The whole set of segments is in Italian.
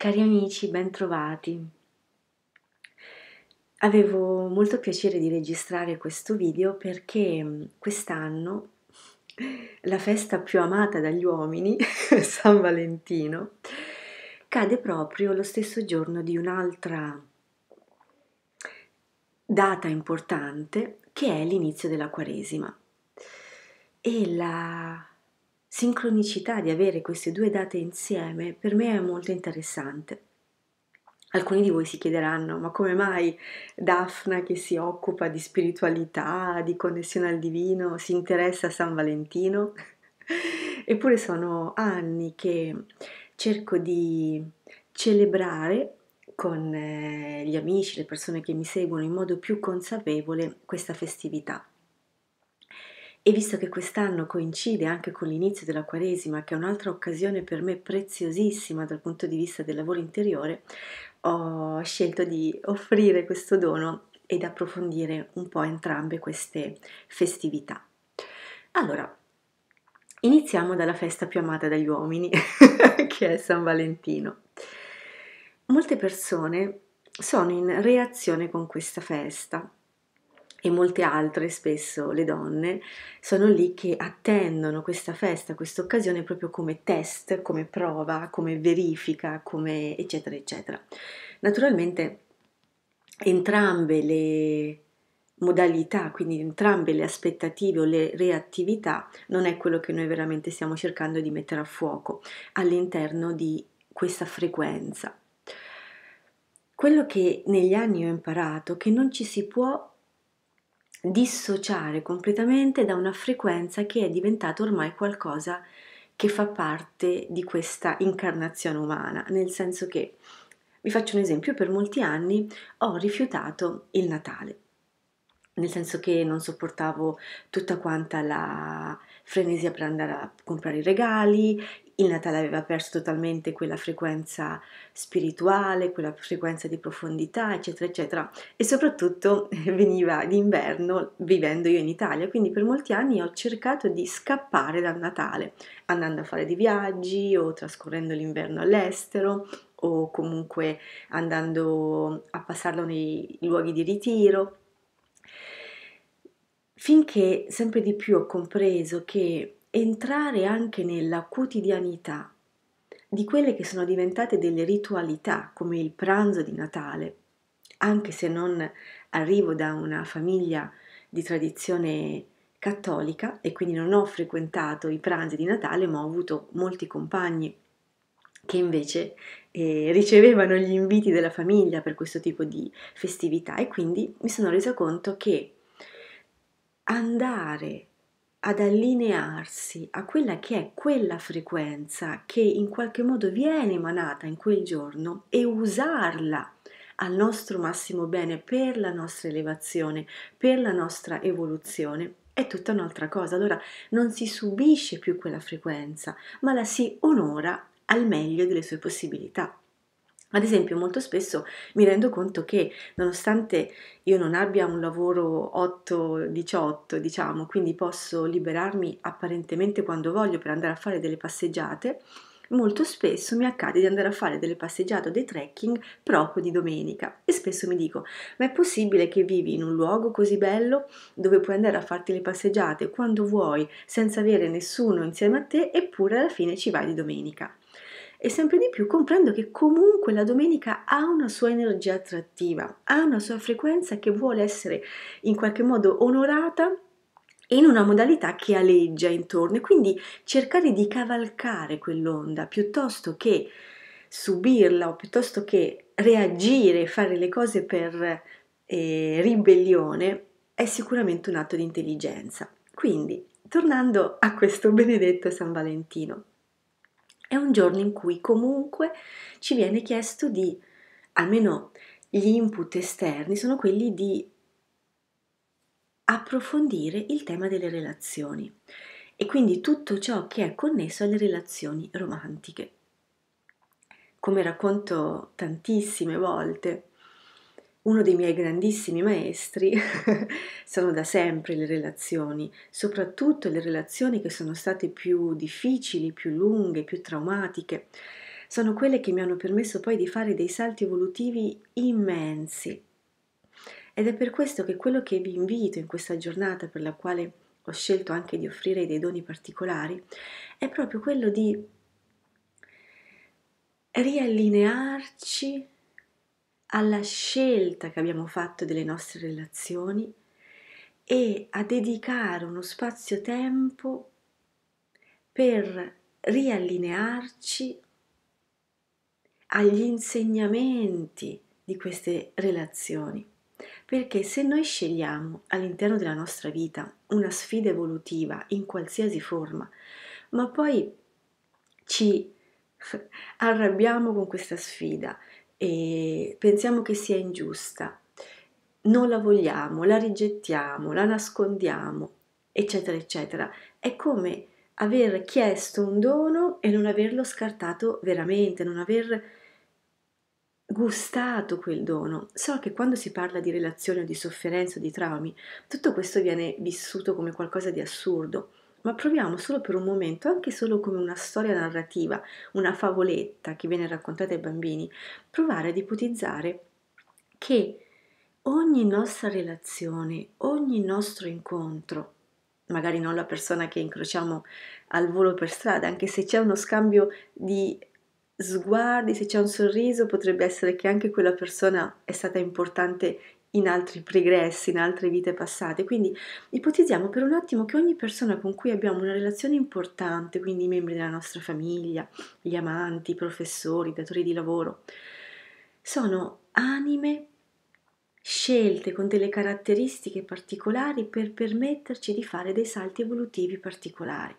cari amici, bentrovati. Avevo molto piacere di registrare questo video perché mm, quest'anno la festa più amata dagli uomini, San Valentino, cade proprio lo stesso giorno di un'altra data importante che è l'inizio della Quaresima. E la sincronicità di avere queste due date insieme per me è molto interessante. Alcuni di voi si chiederanno, ma come mai Daphna che si occupa di spiritualità, di connessione al divino, si interessa a San Valentino? Eppure sono anni che cerco di celebrare con eh, gli amici, le persone che mi seguono in modo più consapevole questa festività. E visto che quest'anno coincide anche con l'inizio della Quaresima, che è un'altra occasione per me preziosissima dal punto di vista del lavoro interiore, ho scelto di offrire questo dono ed approfondire un po' entrambe queste festività. Allora, iniziamo dalla festa più amata dagli uomini, che è San Valentino. Molte persone sono in reazione con questa festa e molte altre, spesso le donne, sono lì che attendono questa festa, questa occasione proprio come test, come prova, come verifica, come eccetera, eccetera. Naturalmente entrambe le modalità, quindi entrambe le aspettative o le reattività, non è quello che noi veramente stiamo cercando di mettere a fuoco all'interno di questa frequenza. Quello che negli anni ho imparato è che non ci si può dissociare completamente da una frequenza che è diventata ormai qualcosa che fa parte di questa incarnazione umana, nel senso che, vi faccio un esempio, per molti anni ho rifiutato il Natale, nel senso che non sopportavo tutta quanta la frenesia per andare a comprare i regali, il Natale aveva perso totalmente quella frequenza spirituale, quella frequenza di profondità, eccetera, eccetera. E soprattutto veniva d'inverno vivendo io in Italia, quindi per molti anni ho cercato di scappare dal Natale, andando a fare dei viaggi o trascorrendo l'inverno all'estero o comunque andando a passarlo nei luoghi di ritiro finché sempre di più ho compreso che entrare anche nella quotidianità di quelle che sono diventate delle ritualità come il pranzo di Natale, anche se non arrivo da una famiglia di tradizione cattolica e quindi non ho frequentato i pranzi di Natale, ma ho avuto molti compagni che invece eh, ricevevano gli inviti della famiglia per questo tipo di festività e quindi mi sono resa conto che andare ad allinearsi a quella che è quella frequenza che in qualche modo viene emanata in quel giorno e usarla al nostro massimo bene per la nostra elevazione, per la nostra evoluzione. È tutta un'altra cosa, allora non si subisce più quella frequenza, ma la si onora al meglio delle sue possibilità. Ad esempio, molto spesso mi rendo conto che nonostante io non abbia un lavoro 8-18, diciamo, quindi posso liberarmi apparentemente quando voglio per andare a fare delle passeggiate, molto spesso mi accade di andare a fare delle passeggiate o dei trekking proprio di domenica e spesso mi dico ma è possibile che vivi in un luogo così bello dove puoi andare a farti le passeggiate quando vuoi senza avere nessuno insieme a te eppure alla fine ci vai di domenica e sempre di più comprendo che comunque la domenica ha una sua energia attrattiva, ha una sua frequenza che vuole essere in qualche modo onorata in una modalità che aleggia intorno e quindi cercare di cavalcare quell'onda piuttosto che subirla o piuttosto che reagire, fare le cose per eh, ribellione è sicuramente un atto di intelligenza. Quindi, tornando a questo benedetto San Valentino, è un giorno in cui comunque ci viene chiesto di, almeno gli input esterni sono quelli di approfondire il tema delle relazioni e quindi tutto ciò che è connesso alle relazioni romantiche. Come racconto tantissime volte, uno dei miei grandissimi maestri sono da sempre le relazioni, soprattutto le relazioni che sono state più difficili, più lunghe, più traumatiche. Sono quelle che mi hanno permesso poi di fare dei salti evolutivi immensi. Ed è per questo che quello che vi invito in questa giornata per la quale ho scelto anche di offrire dei doni particolari è proprio quello di riallinearci alla scelta che abbiamo fatto delle nostre relazioni e a dedicare uno spazio-tempo per riallinearci agli insegnamenti di queste relazioni. Perché se noi scegliamo all'interno della nostra vita una sfida evolutiva in qualsiasi forma, ma poi ci arrabbiamo con questa sfida, e pensiamo che sia ingiusta, non la vogliamo, la rigettiamo, la nascondiamo, eccetera, eccetera. È come aver chiesto un dono e non averlo scartato veramente, non aver gustato quel dono. So che quando si parla di relazioni o di sofferenza o di traumi, tutto questo viene vissuto come qualcosa di assurdo, ma proviamo solo per un momento, anche solo come una storia narrativa, una favoletta che viene raccontata ai bambini, provare ad ipotizzare che ogni nostra relazione, ogni nostro incontro, magari non la persona che incrociamo al volo per strada, anche se c'è uno scambio di sguardi, se c'è un sorriso, potrebbe essere che anche quella persona è stata importante in altri pregressi, in altre vite passate. Quindi ipotizziamo per un attimo che ogni persona con cui abbiamo una relazione importante, quindi i membri della nostra famiglia, gli amanti, i professori, i datori di lavoro, sono anime scelte con delle caratteristiche particolari per permetterci di fare dei salti evolutivi particolari.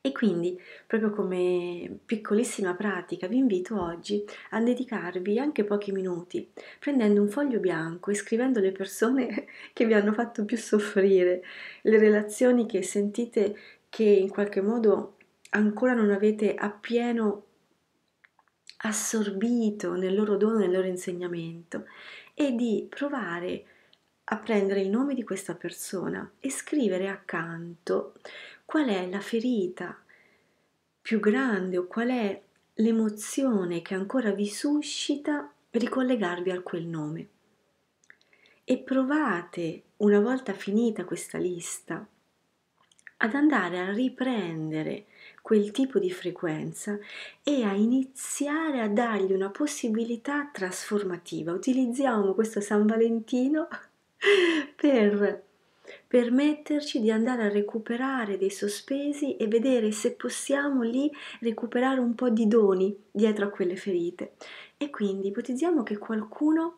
E quindi, proprio come piccolissima pratica, vi invito oggi a dedicarvi anche pochi minuti, prendendo un foglio bianco e scrivendo le persone che vi hanno fatto più soffrire, le relazioni che sentite che in qualche modo ancora non avete appieno assorbito nel loro dono, nel loro insegnamento, e di provare a prendere il nome di questa persona e scrivere accanto qual è la ferita più grande o qual è l'emozione che ancora vi suscita ricollegarvi a quel nome. E provate, una volta finita questa lista, ad andare a riprendere quel tipo di frequenza e a iniziare a dargli una possibilità trasformativa. Utilizziamo questo San Valentino per permetterci di andare a recuperare dei sospesi e vedere se possiamo lì recuperare un po' di doni dietro a quelle ferite. E quindi ipotizziamo che qualcuno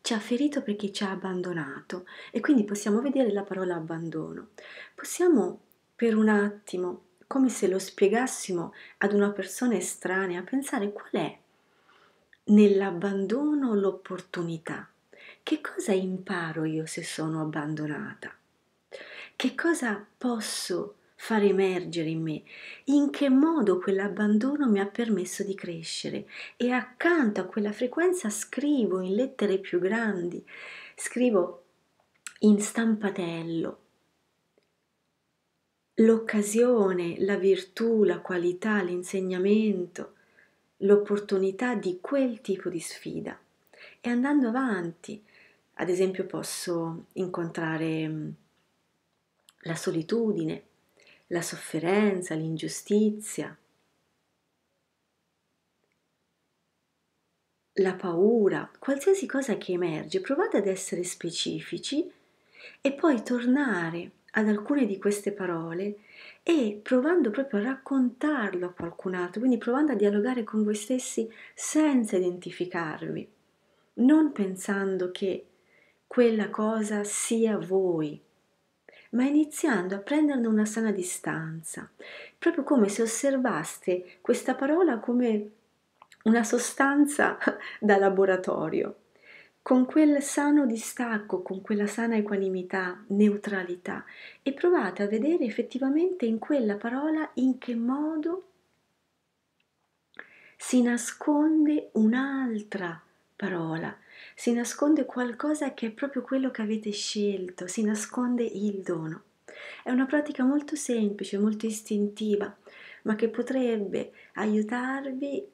ci ha ferito perché ci ha abbandonato e quindi possiamo vedere la parola abbandono. Possiamo per un attimo, come se lo spiegassimo ad una persona estranea, pensare qual è nell'abbandono l'opportunità che cosa imparo io se sono abbandonata? Che cosa posso far emergere in me? In che modo quell'abbandono mi ha permesso di crescere? E accanto a quella frequenza scrivo in lettere più grandi, scrivo in stampatello l'occasione, la virtù, la qualità, l'insegnamento, l'opportunità di quel tipo di sfida. E andando avanti, ad esempio posso incontrare mm, la solitudine, la sofferenza, l'ingiustizia, la paura, qualsiasi cosa che emerge, provate ad essere specifici e poi tornare ad alcune di queste parole e provando proprio a raccontarlo a qualcun altro, quindi provando a dialogare con voi stessi senza identificarvi, non pensando che quella cosa sia voi, ma iniziando a prenderne una sana distanza, proprio come se osservaste questa parola come una sostanza da laboratorio, con quel sano distacco, con quella sana equanimità, neutralità e provate a vedere effettivamente in quella parola in che modo si nasconde un'altra parola si nasconde qualcosa che è proprio quello che avete scelto, si nasconde il dono. È una pratica molto semplice, molto istintiva, ma che potrebbe aiutarvi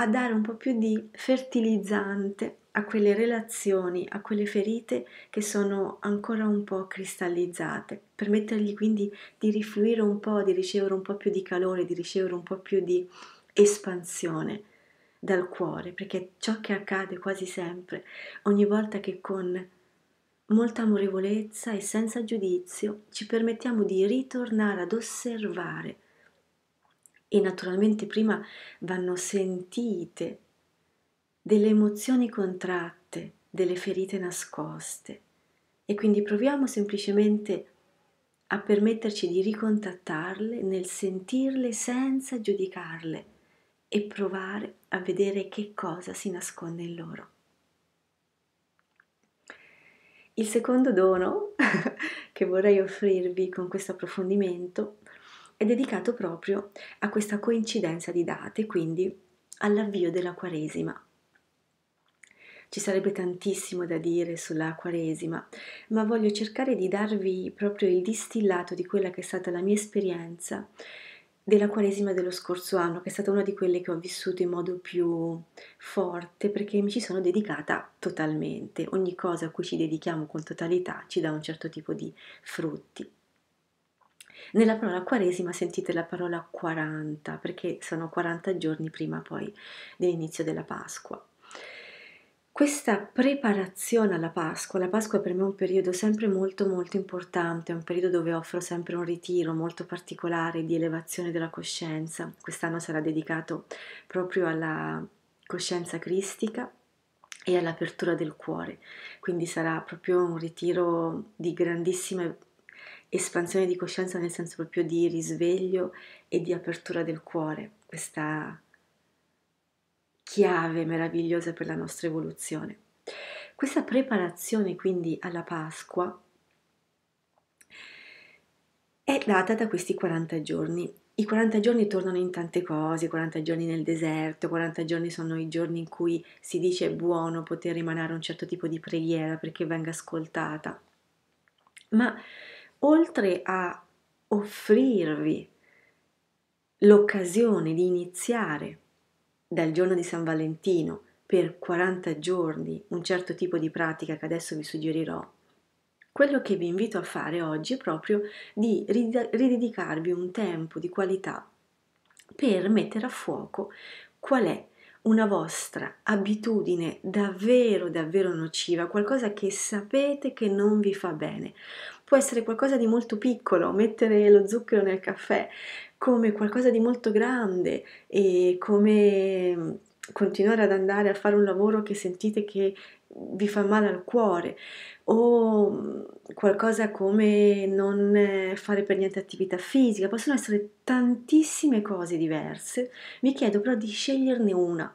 a dare un po' più di fertilizzante a quelle relazioni, a quelle ferite che sono ancora un po' cristallizzate, permettergli quindi di rifluire un po', di ricevere un po' più di calore, di ricevere un po' più di espansione dal cuore, perché è ciò che accade quasi sempre, ogni volta che con molta amorevolezza e senza giudizio ci permettiamo di ritornare ad osservare e naturalmente prima vanno sentite delle emozioni contratte, delle ferite nascoste e quindi proviamo semplicemente a permetterci di ricontattarle nel sentirle senza giudicarle e provare a vedere che cosa si nasconde in loro. Il secondo dono che vorrei offrirvi con questo approfondimento è dedicato proprio a questa coincidenza di date, quindi all'avvio della Quaresima. Ci sarebbe tantissimo da dire sulla Quaresima, ma voglio cercare di darvi proprio il distillato di quella che è stata la mia esperienza della quaresima dello scorso anno, che è stata una di quelle che ho vissuto in modo più forte perché mi ci sono dedicata totalmente. Ogni cosa a cui ci dedichiamo con totalità ci dà un certo tipo di frutti. Nella parola quaresima sentite la parola 40 perché sono 40 giorni prima poi dell'inizio della Pasqua questa preparazione alla Pasqua, la Pasqua per me è un periodo sempre molto molto importante, è un periodo dove offro sempre un ritiro molto particolare di elevazione della coscienza, quest'anno sarà dedicato proprio alla coscienza cristica e all'apertura del cuore, quindi sarà proprio un ritiro di grandissima espansione di coscienza nel senso proprio di risveglio e di apertura del cuore, questa chiave meravigliosa per la nostra evoluzione. Questa preparazione quindi alla Pasqua è data da questi 40 giorni. I 40 giorni tornano in tante cose, 40 giorni nel deserto, 40 giorni sono i giorni in cui si dice buono poter emanare un certo tipo di preghiera perché venga ascoltata. Ma oltre a offrirvi l'occasione di iniziare dal giorno di San Valentino per 40 giorni un certo tipo di pratica che adesso vi suggerirò, quello che vi invito a fare oggi è proprio di ridedicarvi un tempo di qualità per mettere a fuoco qual è una vostra abitudine davvero davvero nociva, qualcosa che sapete che non vi fa bene. Può essere qualcosa di molto piccolo, mettere lo zucchero nel caffè, come qualcosa di molto grande e come mm, continuare ad andare a fare un lavoro che sentite che vi fa male al cuore o mm, qualcosa come non eh, fare per niente attività fisica, possono essere tantissime cose diverse. Vi chiedo però di sceglierne una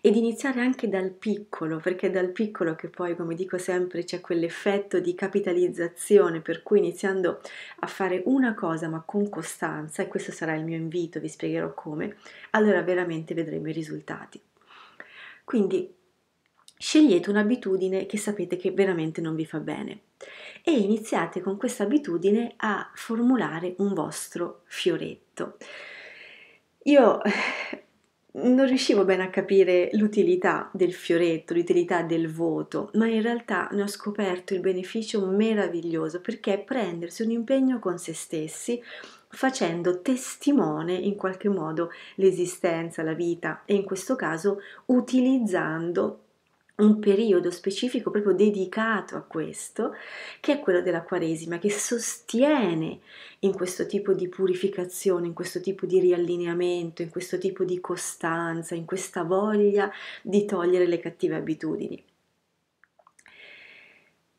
ed iniziare anche dal piccolo, perché è dal piccolo che poi, come dico sempre, c'è quell'effetto di capitalizzazione, per cui iniziando a fare una cosa ma con costanza, e questo sarà il mio invito, vi spiegherò come, allora veramente vedremo i risultati. Quindi scegliete un'abitudine che sapete che veramente non vi fa bene e iniziate con questa abitudine a formulare un vostro fioretto. Io non riuscivo bene a capire l'utilità del fioretto, l'utilità del voto, ma in realtà ne ho scoperto il beneficio meraviglioso perché è prendersi un impegno con se stessi facendo testimone in qualche modo l'esistenza, la vita e in questo caso utilizzando un periodo specifico proprio dedicato a questo, che è quello della Quaresima, che sostiene in questo tipo di purificazione, in questo tipo di riallineamento, in questo tipo di costanza, in questa voglia di togliere le cattive abitudini.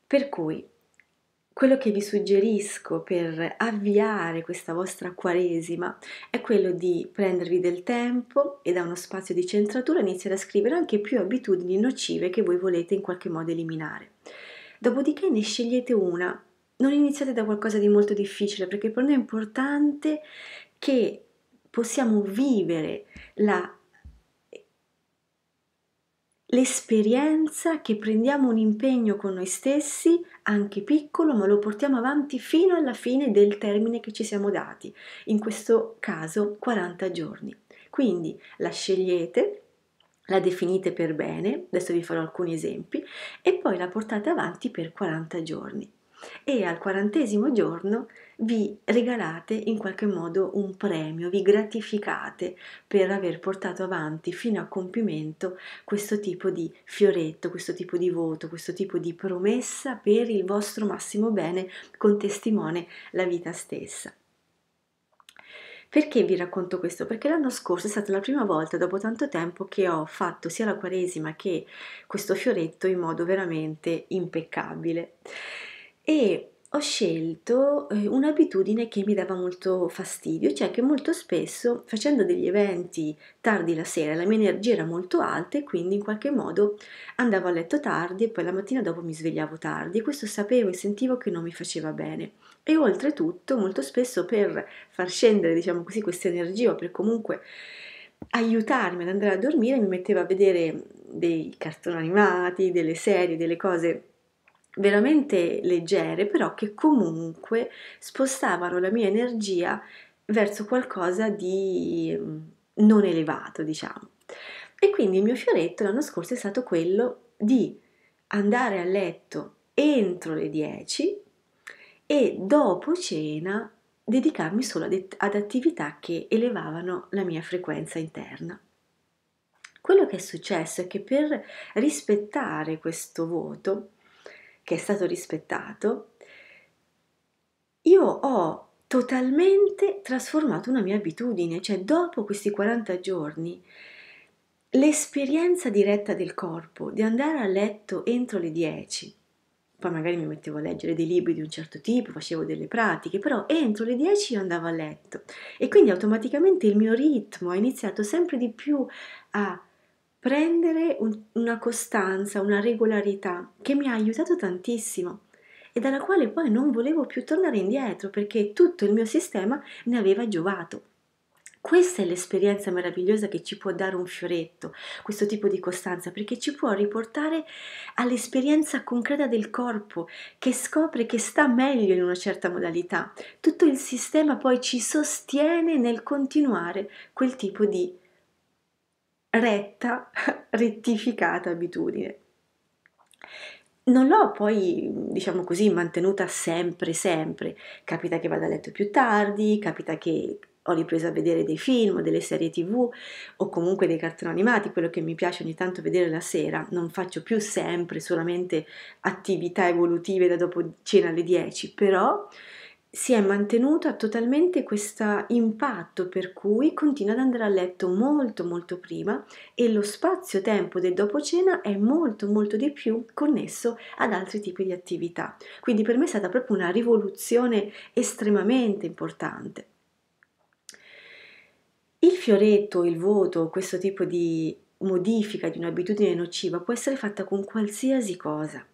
Per cui quello che vi suggerisco per avviare questa vostra quaresima è quello di prendervi del tempo e da uno spazio di centratura iniziare a scrivere anche più abitudini nocive che voi volete in qualche modo eliminare. Dopodiché ne scegliete una, non iniziate da qualcosa di molto difficile perché per noi è importante che possiamo vivere la l'esperienza che prendiamo un impegno con noi stessi, anche piccolo, ma lo portiamo avanti fino alla fine del termine che ci siamo dati, in questo caso 40 giorni. Quindi la scegliete, la definite per bene, adesso vi farò alcuni esempi, e poi la portate avanti per 40 giorni. E al quarantesimo giorno vi regalate in qualche modo un premio, vi gratificate per aver portato avanti fino a compimento questo tipo di fioretto, questo tipo di voto, questo tipo di promessa per il vostro massimo bene con testimone la vita stessa. Perché vi racconto questo? Perché l'anno scorso è stata la prima volta dopo tanto tempo che ho fatto sia la Quaresima che questo fioretto in modo veramente impeccabile. E ho scelto eh, un'abitudine che mi dava molto fastidio, cioè che molto spesso facendo degli eventi tardi la sera la mia energia era molto alta e quindi in qualche modo andavo a letto tardi e poi la mattina dopo mi svegliavo tardi e questo sapevo e sentivo che non mi faceva bene. E oltretutto molto spesso per far scendere diciamo così questa energia o per comunque aiutarmi ad andare a dormire mi metteva a vedere dei cartoni animati, delle serie, delle cose veramente leggere, però che comunque spostavano la mia energia verso qualcosa di mm, non elevato, diciamo. E quindi il mio fioretto l'anno scorso è stato quello di andare a letto entro le 10 e dopo cena dedicarmi solo ad attività che elevavano la mia frequenza interna. Quello che è successo è che per rispettare questo voto che è stato rispettato, io ho totalmente trasformato una mia abitudine, cioè dopo questi 40 giorni l'esperienza diretta del corpo di andare a letto entro le 10, poi magari mi mettevo a leggere dei libri di un certo tipo, facevo delle pratiche, però entro le 10 io andavo a letto e quindi automaticamente il mio ritmo ha iniziato sempre di più a prendere un, una costanza, una regolarità che mi ha aiutato tantissimo e dalla quale poi non volevo più tornare indietro perché tutto il mio sistema ne aveva giovato. Questa è l'esperienza meravigliosa che ci può dare un fioretto, questo tipo di costanza, perché ci può riportare all'esperienza concreta del corpo che scopre che sta meglio in una certa modalità. Tutto il sistema poi ci sostiene nel continuare quel tipo di retta, rettificata abitudine. Non l'ho poi, diciamo così, mantenuta sempre, sempre. Capita che vada a letto più tardi, capita che ho ripreso a vedere dei film, delle serie tv o comunque dei cartoni animati, quello che mi piace ogni tanto vedere la sera. Non faccio più sempre solamente attività evolutive da dopo cena alle 10, però si è mantenuta totalmente questo impatto per cui continua ad andare a letto molto molto prima e lo spazio-tempo del dopo cena è molto molto di più connesso ad altri tipi di attività. Quindi per me è stata proprio una rivoluzione estremamente importante. Il fioretto, il voto, questo tipo di modifica di un'abitudine nociva può essere fatta con qualsiasi cosa.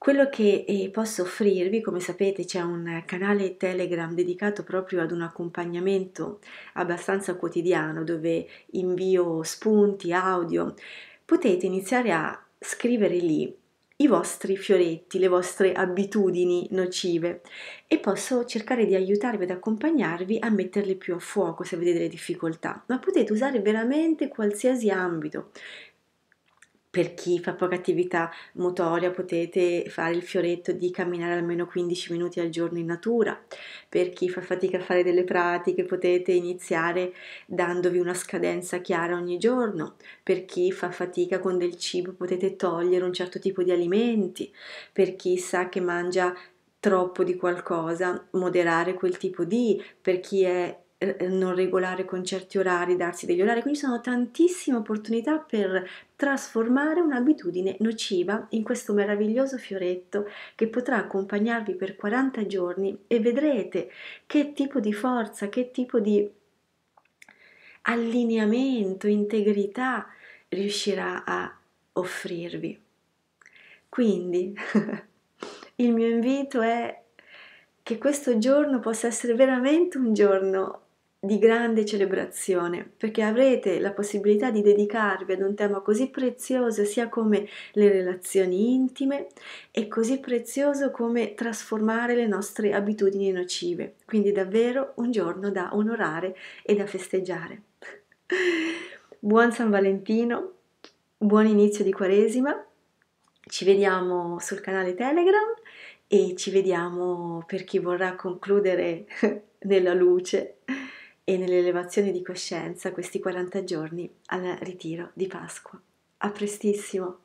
Quello che eh, posso offrirvi, come sapete, c'è un canale Telegram dedicato proprio ad un accompagnamento abbastanza quotidiano dove invio spunti, audio. Potete iniziare a scrivere lì i vostri fioretti, le vostre abitudini nocive e posso cercare di aiutarvi ad accompagnarvi a metterle più a fuoco se avete delle difficoltà, ma potete usare veramente qualsiasi ambito, per chi fa poca attività motoria potete fare il fioretto di camminare almeno 15 minuti al giorno in natura, per chi fa fatica a fare delle pratiche potete iniziare dandovi una scadenza chiara ogni giorno, per chi fa fatica con del cibo potete togliere un certo tipo di alimenti, per chi sa che mangia troppo di qualcosa moderare quel tipo di, per chi è eh, non regolare con certi orari, darsi degli orari, quindi sono tantissime opportunità per trasformare un'abitudine nociva in questo meraviglioso fioretto che potrà accompagnarvi per 40 giorni e vedrete che tipo di forza, che tipo di allineamento, integrità riuscirà a offrirvi. Quindi il mio invito è che questo giorno possa essere veramente un giorno di grande celebrazione, perché avrete la possibilità di dedicarvi ad un tema così prezioso sia come le relazioni intime e così prezioso come trasformare le nostre abitudini nocive. Quindi davvero un giorno da onorare e da festeggiare. Buon San Valentino, buon inizio di Quaresima. Ci vediamo sul canale Telegram e ci vediamo per chi vorrà concludere nella luce e nell'elevazione di coscienza questi 40 giorni al ritiro di Pasqua. A prestissimo!